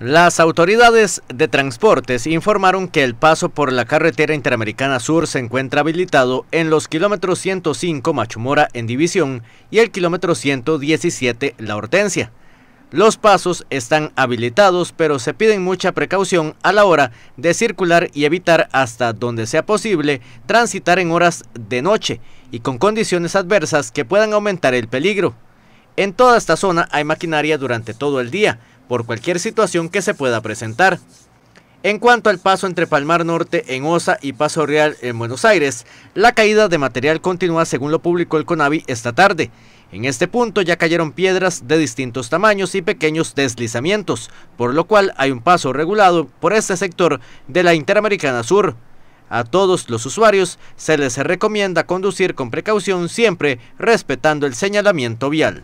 Las autoridades de transportes informaron que el paso por la carretera interamericana sur se encuentra habilitado en los kilómetros 105 Machumora en División y el kilómetro 117 La Hortensia. Los pasos están habilitados pero se piden mucha precaución a la hora de circular y evitar hasta donde sea posible transitar en horas de noche y con condiciones adversas que puedan aumentar el peligro. En toda esta zona hay maquinaria durante todo el día, por cualquier situación que se pueda presentar. En cuanto al paso entre Palmar Norte en Osa y Paso Real en Buenos Aires, la caída de material continúa según lo publicó el CONAVI esta tarde. En este punto ya cayeron piedras de distintos tamaños y pequeños deslizamientos, por lo cual hay un paso regulado por este sector de la Interamericana Sur. A todos los usuarios se les recomienda conducir con precaución siempre respetando el señalamiento vial.